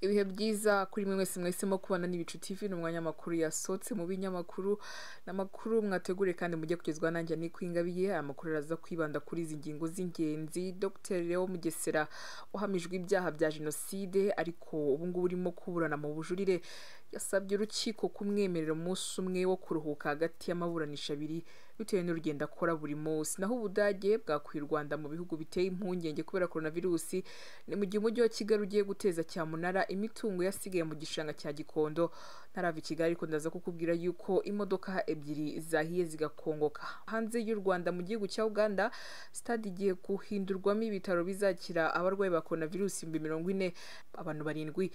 ibihe byiza kuri mwe mwese mwahisemo kubana n'ibicu tv ni umwanya yasohotse mu binyamakuru ni amakuru mwategure kandi mujye kugezwaho nanjye nikwingabiye aya makuru araza kwibanda kuri izi ngingo z'ingenzi dr leo mugesera uhamijwe ibyaha bya jenoside ariko ubu ngubu urimo kuburana mu bujurire yasabye urukiko kumwemerera umunsi umwe wo kuruhuka hagati y'amaburanisha abiri bitewe n'urugendo akora buri munsi naho ubudage bwakuye u rwanda mu bihugu biteye impungenge kubera korona virusi ni mu gihe umujyi wa kigali ugiye guteza cyamunara imitungo yasigaye mu gishanga cya gikondo ntarava i kigali ariko ndaza kukubwira yuko imodoka ebyiri zahiye zigakongoka hanze y'u rwanda mu gihugu cya uganda sitade igiye guhindurwamo ibitaro bizakira abarwayi ba korona virusi ibihumbi mirongo ine abantu barindwi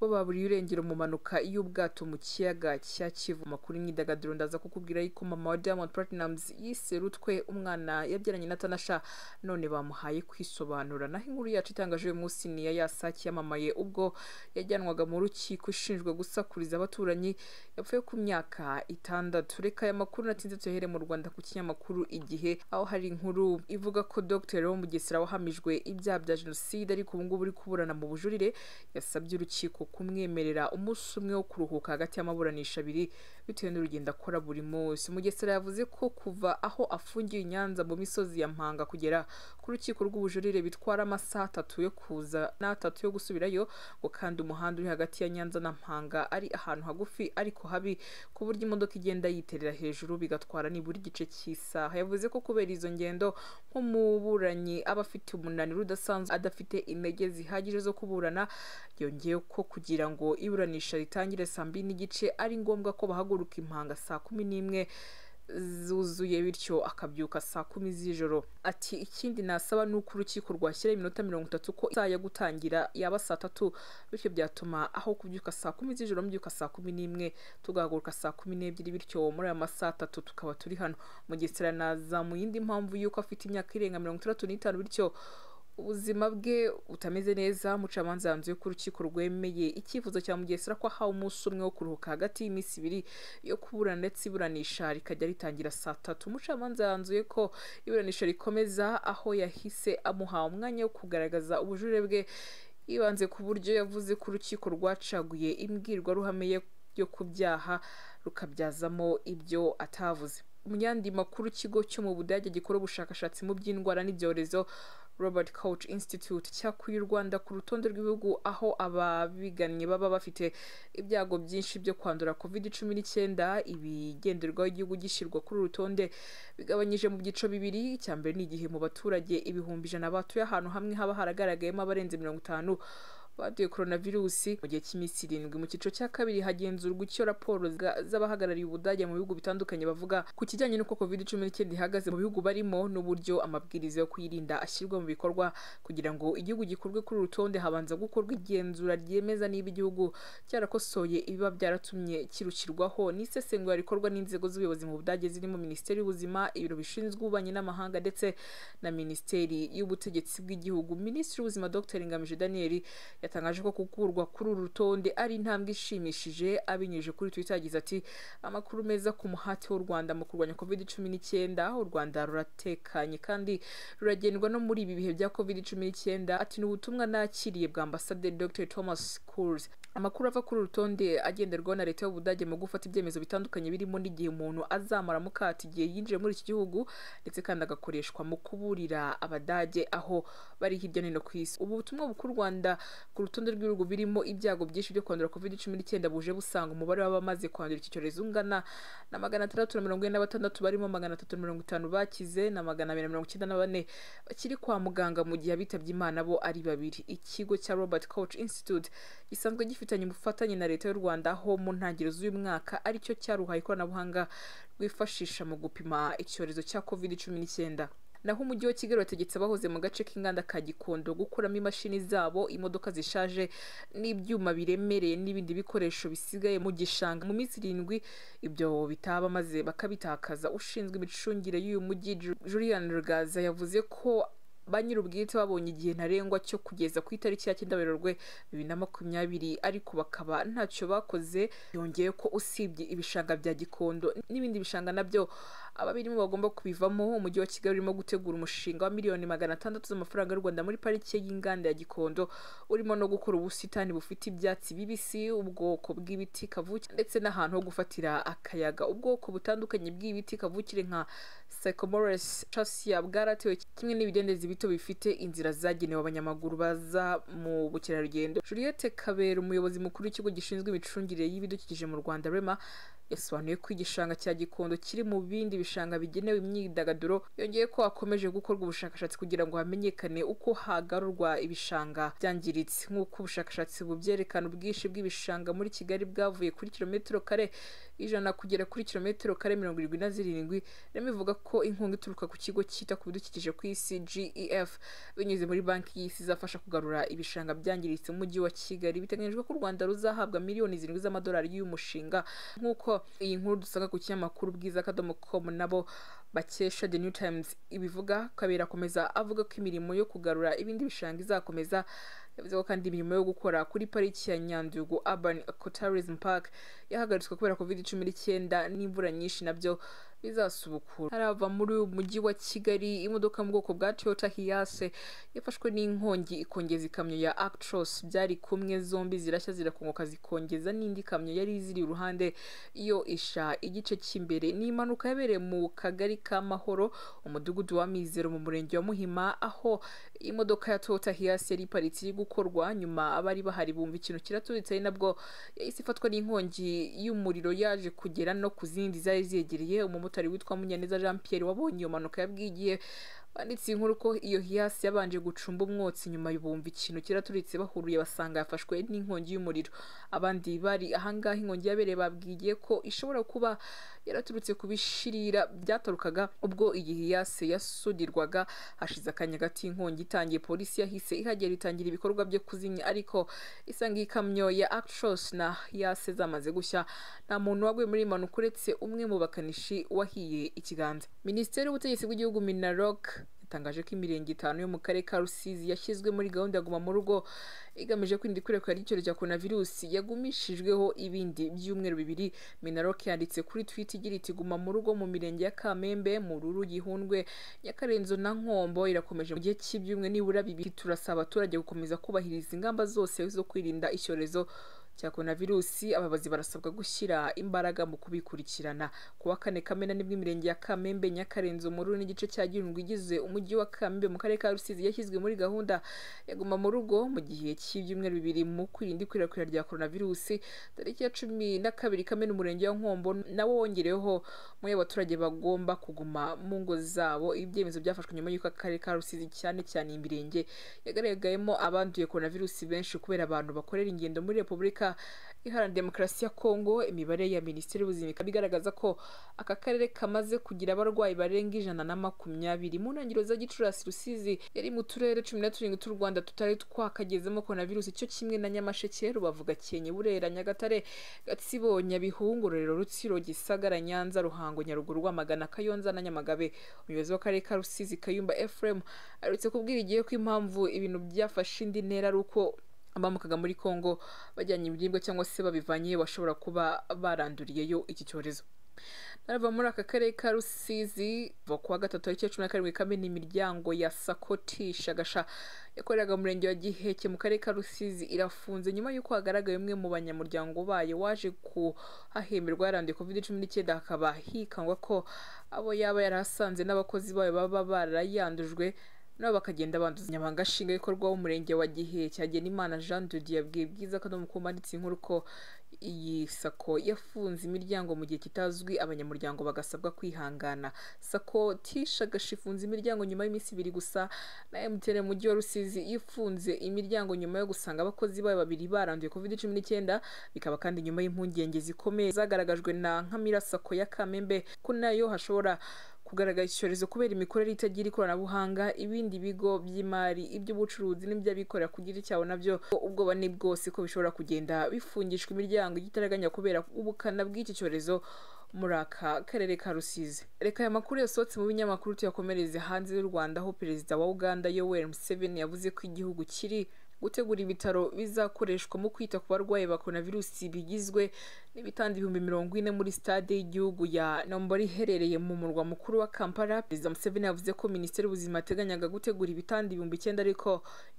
bo baburiye irengero mu mpanuka y'ubwato mu kiyaga cya kivu makuru imyidagaduro ndaza kukubwira yuko mama wa diamond platinum yise yiserutwe umwana yabyaranye na Tanasha none bamuhaye kwisobanura naho inkuru yacu itangaje uyu munsi ni ya yasaki yamamaye ubwo yajyanwaga mu rukiko ishinjwa gusakuriza abaturanyi yapfuye ku myaka itandatu reka aya makuru natinze tuyahere mu Rwanda ku kinyamakuru igihe aho hari inkuru ivuga ko Dr. wo Mugesera wahamijwe ibyaha bya jenoside ariko ubu ngubu uri kuburana mu bujurire yasabye urukiko kumwemerera umunsi umwe wo kuruhuka hagati y'amaburanisha abiri bitewe n'urugendo akora buri munsi Mugesera yavuze ko kuva aho afungiye i nyanza mu misozi ya mpanga kugera ku rukiko rw'ubujurire bitwara amasaha atatu yo kuza n'atatu yo gusubirayo ngo kandi umuhanda uri hagati ya nyanza na mpanga ari ahantu hagufi ariko habi ku buryo imodoka igenda yiterera hejuru bigatwara nibura igice cy'isaha yavuze ko kubera izo ngendo nk'umuburanyi aba afite umunaniro udasanzwe adafite intege zihagije zo kuburana yongeyeho ko kugira ngo iburanisha ritangire saa mbiri n'igice ari ngombwa ko bahaguruka impanga saa kumi n'imwe zuzuye bityo akabyuka saa kumi z'ijoro ati ikindi nasaba ni uko urukiko rwashyira iminota mirongo itatu ko isaha gutangira yaba saa tatu bityo byatuma aho kubyuka saa kumi z'ijoro mbyuka saa kumi n'imwe tugahaguruka saa kumi n'ebyiri bityo muri aya masaha atatu tukaba turi hano mugesera naza mu yindi mpamvu y'uko afite imyaka irenga mirongo itandatu n'itanu bityo ubuzima bwe butameze neza umucamanza yanzuye ko urukiko rwemeye icyifuzo cya mugesera ko ahawe umunsi umwe wo kuruhuka hagati y'iminsi ibiri yo kubura ndetse iburanisha rikajya ritangira saa tatu umucamanza yanzuye ko iburanisha rikomeza aho yahise amuha umwanya wo kugaragaza ubujurire bwe yibanze ku buryo yavuze ko urukiko rwacaguye imbwirwaruhame yo ku byaha rukabyazamo ibyo atavuze umunyandi kigo cyo mu budage gikora ubushakashatsi mu by'indwara n'ibyorezo Robert Koch Institute cyakuye u Rwanda ku rutonde rw'ibihugu aho ababigannye baba bafite ibyago byinshi byo kwandura covid n'icyenda ibigenderwaho igihugu gishyirwa kuri uru rutonde bigabanyije mu byiciro bibiri cya mbere ni igihe mu baturage ibihumbi ijana batuye ahantu hamwe haba haragaragayemo abarenze mirongo itanu banduye korona virusi mu gihe cy'iminsi irindwi mu cyiciro cya kabiri hagenzurwa icyo raporo z'abahagarariye ubudage mu bihugu bitandukanye bavuga ku kijyanye n'uko covid cumi n'icyenda ihagaze mu bihugu barimo n'uburyo amabwiriza yo kuyirinda ashyirwa mu bikorwa kugira ngo igihugu gikorwe kuri uru rutonde habanza gukorwa igenzura ryemeza niba igihugu cyarakosoye ibiba byaratumye kirukirwaho n'isesengura rikorwa n'inzego z'ubuyobozi mu budage zirimo minisiteri y'ubuzima ibiro bishinzwe ububanyi n'amahanga ndetse na minisiteri y'ubutegetsi bw'igihugu minisitiri w'ubuzima dr ngamije daniel yatangaje ko gukurwa kuri uru rutonde ari intambwe ishimishije abinyujije kuri twitter yagize ati amakuru meza ku muhati w'u rwanda mu kurwanya covid cumi n'icyenda u rwanda ruratekanye kandi ruragendwa no muri ibi bihe bya covid cumi n'icyenda ati ni ubutumwa nakiriye bwa ambasade dr thomas kurs amakuru ava kuri uru rutonde agenderwaho na leta y'ubudage mu gufata ibyemezo bitandukanye birimo n'igihe umuntu azamara mukata igihe yinjiye muri iki gihugu ndetse kandi agakoreshwa mu kuburira abadage aho bari hirya no hino ku isi ubu butumwa bw'u rwanda ku rutonde rw'ibihugu birimo ibyago byinshi byo kwandura covid cumi n'icyenda buje busanga umubare w'abamaze kwandura iki cyorezo ungana na magana atandatu na mirongo ine na batandatu barimo magana atatu na mirongo itanu bakize na magana abiri na mirongo icyenda na bane bakiri kwa muganga mu gihe abitabye imana bo ari babiri ikigo cya robert Coach institute gisanzwe gifitanye ubufatanye na leta y'u rwanda aho mu ntangiriro z'uyu mwaka aricyo cyaruhaye ikoranabuhanga rwifashisha mu gupima icyorezo cya covid cumi n'icyenda naho umujyi wa kigali wategetse abahoze mu gace k'inganda ka gikondo gukuramo imashini zabo imodoka zishaje n'ibyuma biremereye n'ibindi bikoresho bisigaye mu gishanga mu minsi irindwi ibyo bitaba maze bakabitakaza ushinzwe imicungire y'uyu mujyi Julian Rugaza yavuze ko ba nyir'ubwite babonye igihe ntarengwa cyo kugeza ku itariki ya cyenda werurwe bibiri na makumyabiri ariko bakaba ntacyo bakoze yongeye ko usibye ibishanga bya gikondo n'ibindi bishanga nabyo ababirimo bagomba kubivamo umujyi wa kigali urimo gutegura umushinga wa miliyoni magana atandatu z'amafaranga y'u rwanda muri parike y'inganda ya gikondo urimo no gukora ubusitani bufite ibyatsi bibisi ubwoko bw'ibiti kavukire ndetse n'ahantu ho gufatira akayaga ubwoko butandukanye bw'ibiti kavukire nka sycomores chasia bwaratewe kimwe n'ibidendezi bito bifite inzira zagenewe abanyamaguru baza mu bukerarugendo juliette kabera umuyobozi mukuru w'ikigo gishinzwe imicungire y'ibidukikije mu rwanda rema yasobanuye ko igishanga cya gikondo kiri mu bindi bishanga bigenewe imyidagaduro yongeye ko hakomeje gukorwa ubushakashatsi kugira ngo hamenyekane uko hagarurwa ibishanga byangiritse nk'uko ubushakashatsi bubyerekana ubwinshi bw'ibishanga muri kigali bwavuye kuri kilometero kare ijana kugera kuri kilometero kare mirongo irindwi na zirindwi rero ko inkunga ituruka ku kigo cyita ku bidukikije ku isi gef binyuze muri banki y'isi izafasha kugarura ibishanga byangiritse mu mujyi wa kigali biteganyijwe ko u rwanda ruzahabwa miliyoni zirindwi z'amadolari y'uyu mushinga nk'uko iyi nkuru dusanga ku kinyamakuru bwiza akadomo komu nabo bakesha the new times ibivuga kabera akomeza avuga ko imirimo yo kugarura ibindi bishanga izakomeza yavuze ko kandi imirimo yo gukora kuri pariki ya nyandugu urban ecotourism park yahagaritswe kubera covid cumi n'icyenda n'imvura nyinshi nabyo izasubukura harava muri uyu mujyi wa kigali imodoka mu bwoko bwa toyota hiyase yafashwe n'inkongi ikongeza ikamyo ya actros byari kumwe zombi zirashya zirakongoka zikongeza n'indi kamyo yari ziri iruhande iyo isha igice cy'imbere ni impanuka yabereye mu kagari ka mahoro umudugudu wa mizero mu murenge wa muhima aho imodoka ya toyota hiyase yari iparitse iri gukorwa nyuma abari bahari bumva ikintu kiraturitse ari nabwo yahise ifatwa n'inkongi y'umuriro yaje kugera no ku zindi zari zegereye umumotari umumotari witwa Munyaneza Jean Pierre wabonye iyo mpanuka yabwiye banditse inkuru ko iyo hiyasi yabanje gucumba umwotsi nyuma bumva ikintu kiraturitse bahuruye basanga yafashwe n'inkongi y'umuriro abandi bari ahangaha inkongi yabereye babwiye ko ishobora kuba yaraturutse ku bishirira byatarukaga ubwo iyi hiyase yasudirwaga hashize akanya gato inkongi itangiye polisi yahise ihagera itangira ibikorwa byo kuzimya ariko isanga iyi ya actros na hiyase zamaze gushya nta muntu waguye muri iyi mpanuka uretse umwe mu bakanishi wahiye ikiganza minisiteri y'ubutegetsi bw'igihugu minarok yatangaje ko imirenge itanu yo mu karere ka rusizi yashyizwe muri gahunda ya guma mu rugo igamije kwirinda ikwirakwira ry'icyorezo cya korona virusi yagumishijweho ibindi byumweru bibiri minaloc yanditse kuri twita igira iti guma mu rugo mu mirenge ya kamembe mururu gihundwe nyakarenzo na nkombo irakomeje mu gihe cy'ibyumwe nibura bibiri turasaba abaturage gukomeza kubahiriza ingamba zose zo kwirinda icyorezo cya korona virusi abayobozi barasabwa gushyira imbaraga mu kubikurikirana kuwa kane kamena nibwo imirenge ya kamembe nyakarenzo umururu n'igice cya girindwi igize umujyi wa kamembe mu karere ka rusizi yashyizwe muri gahunda yaguma mu rugo mu gihe cy'ibyumweru bibiri mu kwirinda ikwirakwira rya korona virusi tariki ya cumi na kabiri kamena umurenge wa nkombo nawo wongereho muri abaturage bagomba kuguma mu ngo zabo ibyemezo byafashwe nyuma y'uko akarere ka rusizi cyane cyane imirenge yagaragayemo abanduye korona virusi benshi kubera abantu bakorera ingendo muri repubulika iharanira demokarasi ya kongo imibare ya minisiteri y'ubuzima ikaba igaragaza ko aka karere kamaze kugira abarwayi barenga ijana na makumyabiri mu ntangiriro za gicurasi rusizi yari mu turere cumi na turindwi tw'u rwanda tutari twakagezemo korona virusi cyo kimwe na nyamasheke rubavu gakenke burera nyagatare gatsibo nyabihu rero rutsiro gisagara nyanza ruhango nyaruguru rwamagana kayonza na nyamagabe umuyobozi w'akarere ka rusizi kayumba efuremu aherutse kubwira igihe ko impamvu ibintu byafashe indi ntera ari uko abamukaga muri congo bajyanye ibiribwa cyangwa se babivanye bashobora kuba baranduriyeyo iki cyorezo narava muri aka karere ka rusizi va kuwa gatatu tariki cumi na karindwi kamena imiryango ya Sakotisha shagasha yakoreraga mu murenge wa giheke mu karere ka rusizi irafunze nyuma y'uko hagaragaye umwe mu banyamuryango bayo waje kuhahemberwa yaranduye covid cumi n'icyenda hakaba hikangwa ko abo yaba yarahasanze n'abakozi bayo baba barayandujwe nabo bakagenda banduza umunyamabanga nshingwabikorwa w'umurenge wa giheke hagenimana jean de yabwiye bwiza akadomo kumanitse inkuru ko iyi sako yafunze imiryango mu gihe kitazwi abanyamuryango bagasabwa kwihangana sako tishagasha ifunze imiryango nyuma y'iminsi ibiri gusa na mtn mujyi wa rusizi ifunze imiryango nyuma yo gusanga abakozi bayo babiri baranduye covid cumi n'icyenda bikaba kandi nyuma y'impungenge zikomeye zagaragajwe na nkamira sako ya kamembe ko nayo hashobora kugaragaza icyorezo kubera imikorere itagira ikoranabuhanga ibindi bigo by'imari iby'ubucuruzi n'iby'abikorera ku giti cyabo nabyo ubwoba ni bwose ko bishobora kugenda bifungishwa imiryango igitaraganya kubera ubukana bw'iki cyorezo muri aka karere ka rusizi reka aya makuru yasohotse mu binyamakuru tuyakomereze hanze y'u rwanda aho perezida wa uganda yoweri museveni yavuze ko igihugu kiri gutegura ibitaro bizakoreshwa mu kwita ku barwayi ba virusi bigizwe n'ibitanda ibihumbi mirongo ine muri sitade y'igihugu ya Nombola iherereye mu murwa mukuru wa Kampala Perezida Museveni yavuze ko Minisiteri y'Ubuzima ateganyaga gutegura ibitanda ibihumbi icyenda ariko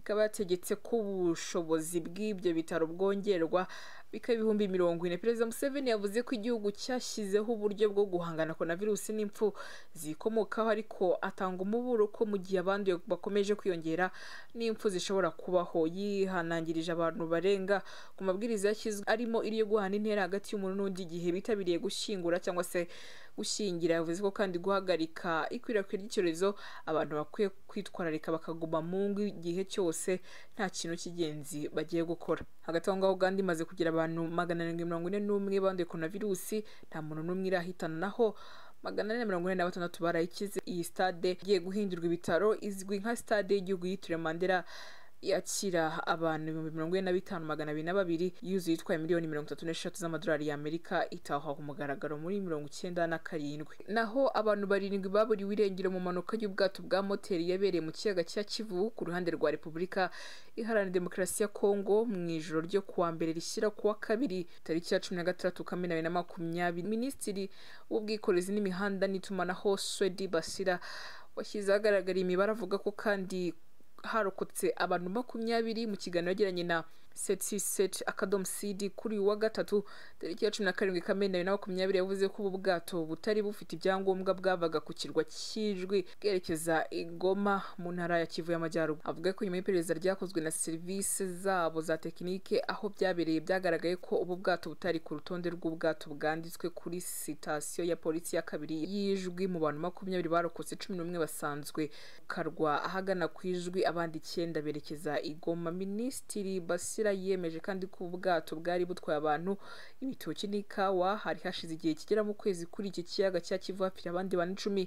ikaba yategetse ko ubushobozi bw'ibyo bitaro bwongerwa bikaba ibihumbi mirongo ine Perezida Museveni yavuze ko igihugu cyashyizeho uburyo bwo guhangana na virusi n'impfu zikomokaho ariko atanga umuburo ko mu gihe abanduye bakomeje kwiyongera n'impfu zishobora kubaho yihanangirije abantu barenga ku mabwiriza yashyizwe arimo iri guhana intera hagati hagati y'umuntu n'undi igihe bitabiriye gushyingura cyangwa se gushyingira yavuze ko kandi guhagarika ikwirakwira ry'icyorezo abantu bakwiye kwitwararika bakaguma mu ngo igihe cyose nta kintu cy'ingenzi bagiye gukora hagati aho ngaho uganda imaze kugira abantu magana arindwi mirongo ine n'umwe banduye korona virusi nta muntu n'umwe irahitana naho magana ane mirongo ine na batandatu barayikize iyi stade igiye guhindurwa ibitaro izwi nka stade y'igihugu yitiriwe mandela yakira abantu ibihumbi mirongo ine na bitanu magana abiri na babiri yuzuye itwaye miliyoni mirongo itatu n'eshatu z'amadolari y'amerika itahwa ku mugaragaro muri mirongo icyenda na karindwi naho abantu barindwi baburiwe irengero mu mpanuka y'ubwato bwa moteri yabereye mu kiyaga cya kivu ku ruhande rwa repubulika iharanira demokarasi ya kongo mu ijoro ryo kuwa mbere rishyira kuwa kabiri tariki ya cumi na gatandatu kamena bibiri na makumyabiri minisitiri w'ubwikorezi n'imihanda n'itumanaho swedi basira washyize ahagaragara imibare avuga ko kandi harokotse abantu makumyabiri mu kiganiro yagiranye na setiseti akadomo sidi kuri uyu wa gatatu tariki ya cumi na karindwi kamena bibiri na makumyabiri yavuze ko ubu bwato butari bufite ibyangombwa bwavaga ku kirwa cy'ijwi bwerekeza i mu ntara ya Kivu y'Amajyaruguru avuga ko nyuma y'iperereza ryakozwe na serivisi zabo za tekinike aho byabereye byagaragaye ko ubu bwato butari ku rutonde rw'ubwato bwanditswe kuri sitasiyo ya polisi ya kabiri y'ijwi mu bantu makumyabiri barokotse cumi n'umwe basanzwe karwa ahagana ku ijwi abandi icyenda berekeza Igoma minisitiri Basira Kabera yiyemeje kandi ko ubwato bwari butwaye abantu ibitoki n'ikawa hari hashize igihe kigera mu kwezi kuri iki kiyaga cya Kivu hapfira abandi bantu icumi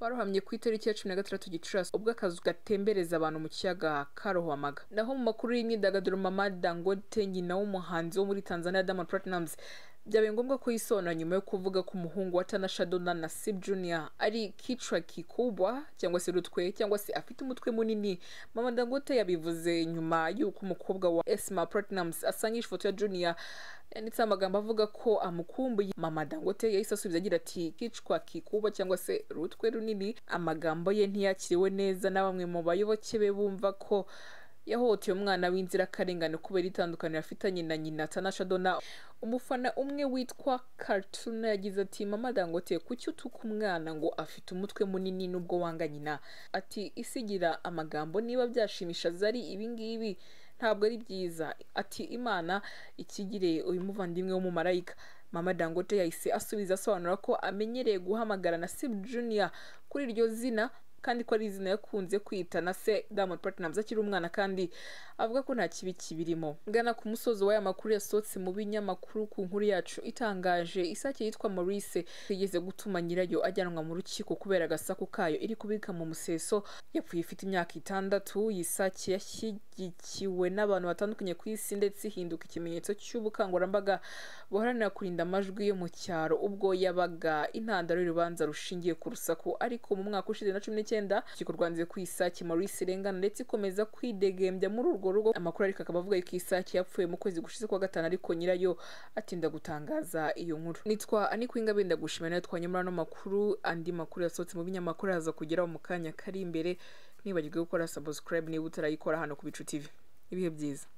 barohamye ku itariki ya cumi na gatandatu Gicurasi ubwo akazu gatembereza abantu mu kiyaga karohamaga naho mu makuru y'imyidagaduro Mama Dangote nyina w'umuhanzi wo muri Tanzania Diamond Platnumz byabaye ngombwa ko yisona nyuma yo kuvuga ko umuhungu wa Tana na Sib Junior ari kichwa kikubwa cyangwa se rutwe cyangwa se afite umutwe munini Mama Dangote yabivuze nyuma y'uko umukobwa wa Esma Platinumz asanye ifoto ya Junior yanditseho amagambo avuga ko amukumbuye Mama Dangote yahise asubiza agira ati kichwa kikubwa cyangwa se rutwe runini amagambo ye ntiyakiriwe neza na bamwe mu bayoboke be bumva ko yahohoteye umwana w'inzirakarengane kubera itandukaniro afitanye na nyina tanasha dona umufana umwe witwa karituna yagize ati mama dangote kuki utuka umwana ngo afite umutwe munini n'ubwo wanga nyina ati isigira amagambo niba byashimisha zari ibingibi ntabwo ari byiza ati imana ikigire uyu muvandimwe w'umumarayika mama dangote yahise asubiza asobanura ko amenyereye guhamagara na sib junior kuri iryo zina kandi ko ari izina yakunze kwita na se Diamond Platnumz akiri umwana kandi avuga ko nta kibi kibirimo gana ku musozi w'aya makuru yasohotse mu binyamakuru ku nkuru yacu itangaje isake yitwa Maurice igeze gutuma nyirayo ajyanwa mu rukiko kubera agasaku kayo iri kubika mu museso yapfuye ifite imyaka itandatu yisake yashyigikiwe n'abantu batandukanye ku isi ndetse ihinduka ikimenyetso cy'ubukangurambaga buharanira kurinda amajwi yo mu cyaro ubwo yabaga intandaro y'urubanza rushingiye ku rusaku ariko mu mwaka ushize na cumi n'icyenda urukiko rwanze ku isake Maurice Rengana ndetse ikomeza kwidegembya muri urwo rugo amakuru ariko akaba avuga yuko isake yapfuye mu kwezi gushize kwa gatanu ariko nyirayo atinda gutangaza iyo nkuru nitwa aniko ingabire gushima nawe twanye muri ano makuru andi makuru yasohotse mu binyamakuru araza kugeraho mu kanya kari imbere nibagirwe gukora subscribe niba utarayikora hano ku bicu tv ibihe byiza